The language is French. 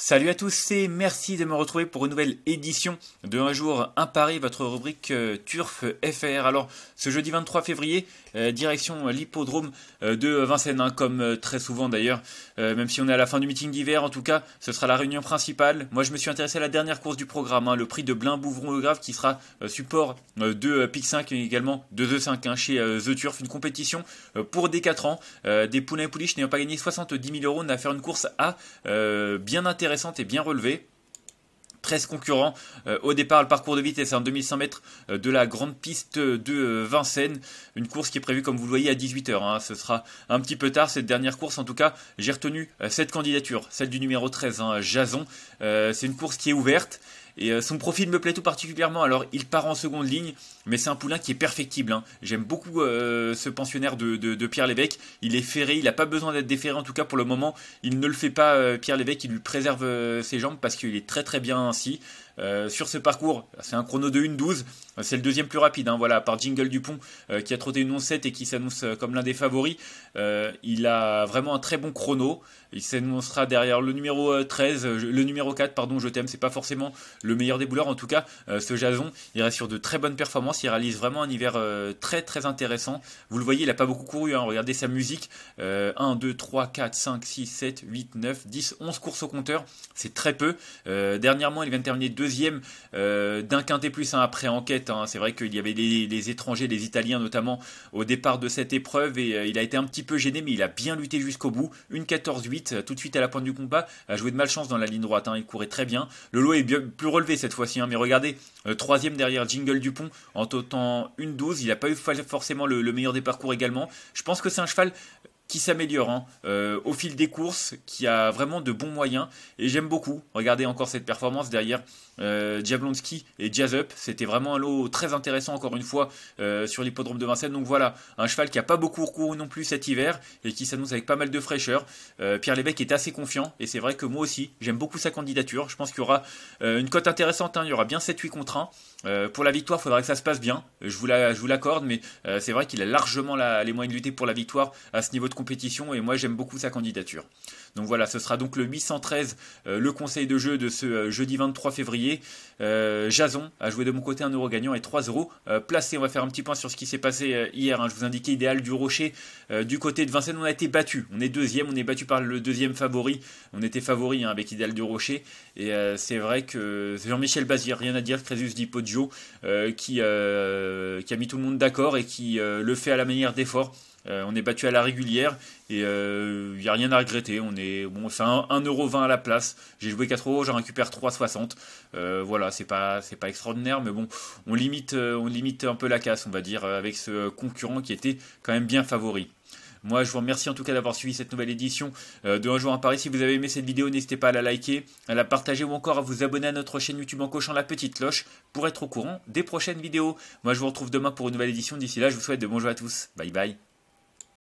Salut à tous et merci de me retrouver pour une nouvelle édition de Un jour un pari, votre rubrique euh, Turf FR. Alors ce jeudi 23 février, euh, direction l'hippodrome euh, de Vincennes, hein, comme très souvent d'ailleurs, même si on est à la fin du meeting d'hiver, en tout cas ce sera la réunion principale. Moi je me suis intéressé à la dernière course du programme, hein, le prix de Blin bouvron grave qui sera support de Pic 5 et également de The 5 hein, chez The Turf, une compétition pour des 4 ans. des poulains et pouliches n'ayant pas gagné 70 000 euros, on a fait une course à bien intérêt intéressante et bien relevée. 13 concurrents euh, au départ le parcours de vitesse en 2100 mètres euh, de la grande piste de Vincennes une course qui est prévue comme vous le voyez à 18h hein. ce sera un petit peu tard cette dernière course en tout cas j'ai retenu euh, cette candidature celle du numéro 13 hein, Jason c'est une course qui est ouverte et euh, son profil me plaît tout particulièrement. Alors, il part en seconde ligne, mais c'est un poulain qui est perfectible. Hein. J'aime beaucoup euh, ce pensionnaire de, Pierre Lévesque. Il est ferré, il n'a pas besoin d'être déferré, en tout cas pour le moment. Il ne le fait pas, euh, Pierre Lévesque. Il lui préserve ses jambes parce qu'il est très très bien ainsi. Euh, sur ce parcours, c'est un chrono de 1-12. C'est le deuxième plus rapide, hein, voilà, par Jingle Dupont euh, qui a trotté une 11-7 et qui s'annonce euh, comme l'un des favoris. il a vraiment un très bon chrono. Il s'annoncera derrière le numéro 13, le numéro 4, pardon, je t'aime. C'est pas forcément le meilleur des bouleurs, en tout cas, ce Jason, il reste sur de très bonnes performances. Il réalise vraiment un hiver très très intéressant. Vous le voyez, il a pas beaucoup couru. Hein. regardez sa musique 1, 2, 3, 4, 5, 6, 7, 8, 9, 10, 11 courses au compteur. C'est très peu. dernièrement, il vient de terminer deux deuxième euh, d'un quintet plus un après enquête. Hein. C'est vrai qu'il y avait les, étrangers, les Italiens notamment, au départ de cette épreuve et euh, il a été un petit peu gêné, mais il a bien lutté jusqu'au bout. Une 14-8, euh, tout de suite à la pointe du combat, a joué de malchance dans la ligne droite. Hein. Il courait très bien. Le lot est bien, plus relevé cette fois-ci, hein. mais regardez, troisième derrière Jingle Dupont en totant une 12. Il n'a pas eu forcément le meilleur des parcours également. Je pense que c'est un cheval qui s'améliore hein, euh, au fil des courses, qui a vraiment de bons moyens. Et j'aime beaucoup. Regardez encore cette performance derrière euh, Jablonski et Jazz C'était vraiment un lot très intéressant, encore une fois, euh, sur l'hippodrome de Vincennes. Donc voilà, un cheval qui n'a pas beaucoup recours non plus cet hiver et qui s'annonce avec pas mal de fraîcheur. Euh, Pierre Lebec est assez confiant et c'est vrai que moi aussi, j'aime beaucoup sa candidature. Je pense qu'il y aura une cote intéressante. Hein. Il y aura bien 7-8 contre 1. pour la victoire, il faudrait que ça se passe bien. Je vous l'accorde, mais c'est vrai qu'il a largement les moyens de lutter pour la victoire à ce niveau de compétition et moi j'aime beaucoup sa candidature. Donc voilà, ce sera donc le 813, euh, le conseil de jeu de ce euh, jeudi 23 février. Euh, Jason a joué de mon côté un euro gagnant et 3 euros placé On va faire un petit point sur ce qui s'est passé hier. Hein. Je vous indiquais idéal du Rocher. du côté de Vincennes, on a été battu. On est deuxième, on est battu par le deuxième favori. On était favori hein, avec idéal du Rocher. Et c'est vrai que Jean-Michel Bazir, rien à dire, Crésus Di qui, qui a mis tout le monde d'accord et qui le fait à la manière d'effort. Euh, on est battu à la régulière et il euh, n'y a rien à regretter. On est bon, c'est 1,20€ à la place. J'ai joué 4€, j'en récupère 3,60€, euh, voilà, c'est pas c'est pas extraordinaire, mais bon, on limite on limite un peu la casse, on va dire, avec ce concurrent qui était quand même bien favori. Moi, je vous remercie en tout cas d'avoir suivi cette nouvelle édition de Un jour à Paris. Si vous avez aimé cette vidéo, n'hésitez pas à la liker, à la partager ou encore à vous abonner à notre chaîne YouTube en cochant la petite cloche pour être au courant des prochaines vidéos. Moi, je vous retrouve demain pour une nouvelle édition. D'ici là, je vous souhaite de bons jeux à tous. Bye bye.